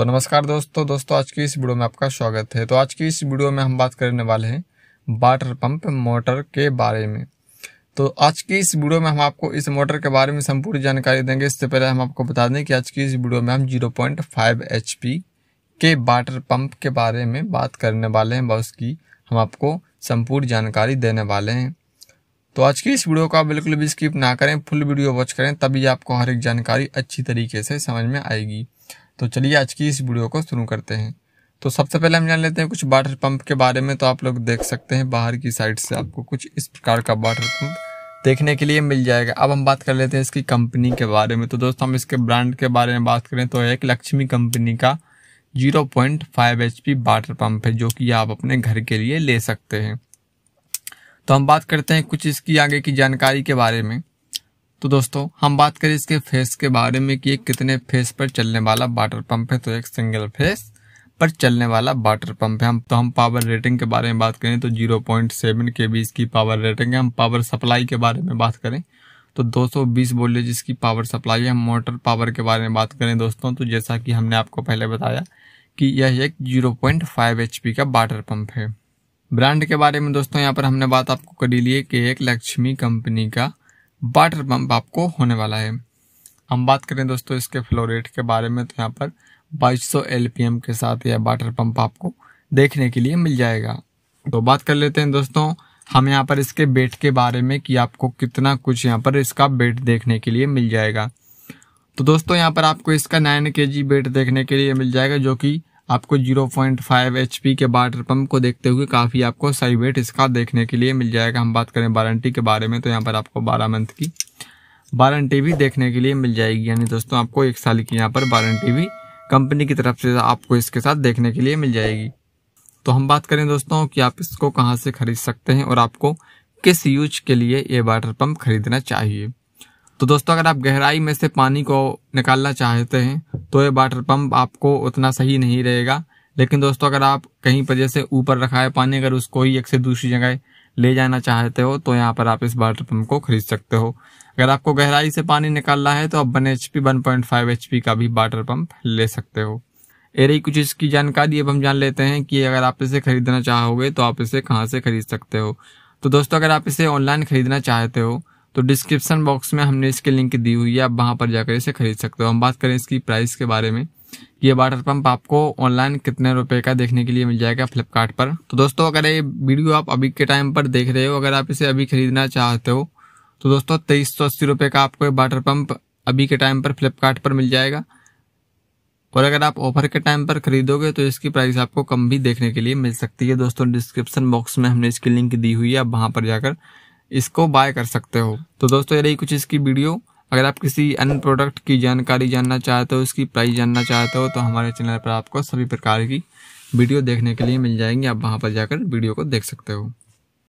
तो नमस्कार दोस्तों दोस्तों आज की इस वीडियो में आपका स्वागत है तो आज की इस वीडियो में हम बात करने वाले हैं वाटर पंप मोटर के बारे में तो आज की इस वीडियो में हम आपको इस मोटर के बारे में संपूर्ण जानकारी देंगे इससे पहले हम आपको बता दें कि आज की इस वीडियो में हम 0.5 पॉइंट के वाटर पंप के बारे में बात करने वाले हैं बस की हम आपको संपूर्ण जानकारी देने वाले हैं तो आज की इस वीडियो को आप बिल्कुल भी स्किप ना करें फुल वीडियो वॉच करें तभी आपको हर एक जानकारी अच्छी तरीके से समझ में आएगी तो चलिए आज की इस वीडियो को शुरू करते हैं तो सबसे पहले हम जान लेते हैं कुछ वाटर पंप के बारे में तो आप लोग देख सकते हैं बाहर की साइड से आपको कुछ इस प्रकार का वाटर पंप देखने के लिए मिल जाएगा अब हम बात कर लेते हैं इसकी कंपनी के बारे में तो दोस्तों हम इसके ब्रांड के बारे में बात करें तो एक लक्ष्मी कंपनी का 0.5 पॉइंट वाटर पंप है जो कि आप अपने घर के लिए ले सकते हैं तो हम बात करते हैं कुछ इसकी आगे की जानकारी के बारे में तो दोस्तों हम बात करें इसके फेस के बारे में कि ये कितने फेस पर चलने वाला वाटर पंप है तो एक सिंगल फेस पर चलने वाला वाटर पंप है हम तो हम पावर रेटिंग के बारे में बात करें तो 0.7 पॉइंट सेवन के बी इसकी पावर रेटिंग है हम पावर सप्लाई के बारे में बात करें तो 220 वोल्टेज इसकी पावर सप्लाई है मोटर पावर के बारे में बात करें दोस्तों तो जैसा कि हमने आपको पहले बताया कि यह एक जीरो पॉइंट का वाटर पंप है ब्रांड के बारे में दोस्तों यहाँ पर हमने बात आपको करी ली है कि एक लक्ष्मी कंपनी का वाटर पंप आपको होने वाला है हम बात करें दोस्तों इसके फ्लो रेट के बारे में तो यहाँ पर 2200 एलपीएम के साथ यह वाटर पंप आपको देखने के लिए मिल जाएगा तो बात कर लेते हैं दोस्तों हम यहाँ पर इसके बेट के बारे में कि आपको कितना कुछ यहाँ पर इसका बेट देखने के लिए मिल जाएगा तो दोस्तों यहाँ पर आपको इसका नाइन के जी बेट देखने के लिए मिल जाएगा जो कि आपको 0.5 पॉइंट के वाटर पंप को देखते हुए काफ़ी आपको सही वेट इसका देखने के लिए मिल जाएगा हम बात करें वारंटी के बारे में तो यहाँ पर आपको बारह मंथ की वारंटी भी देखने के लिए मिल जाएगी यानी दोस्तों आपको एक साल की यहाँ पर वारंटी भी कंपनी की तरफ से आपको इसके साथ देखने के लिए मिल जाएगी तो हम बात करें दोस्तों कि आप इसको कहाँ से खरीद सकते हैं और आपको किस यूज के लिए ये वाटर पम्प खरीदना चाहिए तो दोस्तों अगर आप गहराई में से पानी को निकालना चाहते हैं तो ये वाटर पंप आपको उतना सही नहीं रहेगा लेकिन दोस्तों अगर आप कहीं पर जैसे ऊपर रखा है पानी अगर उसको ही एक से दूसरी जगह ले जाना चाहते हो तो यहाँ पर आप इस वाटर पंप को खरीद सकते हो अगर आपको गहराई से पानी निकालना है तो आप one H P one point five H P का भी वाटर पंप ले सकते हो रही कुछ इसकी जानकारी अब हम जान लेते हैं कि अगर आप इसे खरीदना चाहोगे तो आप इसे कहाँ से खरीद सकते हो तो दोस्तों अगर आप इसे ऑनलाइन खरीदना चाहते हो तो डिस्क्रिप्शन बॉक्स में हमने इसकी लिंक दी हुई है आप वहाँ पर जाकर इसे खरीद सकते हो हम बात करें इसकी प्राइस के बारे में ये वाटर पंप आपको ऑनलाइन कितने रुपए का देखने के लिए मिल जाएगा फ्लिपकार्ट पर तो दोस्तों अगर ये वीडियो आप अभी के टाइम पर देख रहे हो अगर आप इसे अभी खरीदना चाहते हो तो दोस्तों तेईस सौ अस्सी रुपये का आपको ये वाटर पंप अभी के टाइम पर फ्लिपकार्ट पर मिल जाएगा और अगर आप ऑफर के टाइम पर खरीदोगे तो इसकी प्राइस आपको कम भी देखने के लिए मिल सकती है दोस्तों डिस्क्रिप्शन बॉक्स में हमने इसकी लिंक दी हुई है आप वहाँ पर जाकर इसको बाय कर सकते हो तो दोस्तों ये रही कुछ इसकी वीडियो अगर आप किसी अन्य प्रोडक्ट की जानकारी जानना चाहते हो उसकी प्राइस जानना चाहते हो तो हमारे चैनल पर आपको सभी प्रकार की वीडियो देखने के लिए मिल जाएंगी आप वहाँ पर जाकर वीडियो को देख सकते हो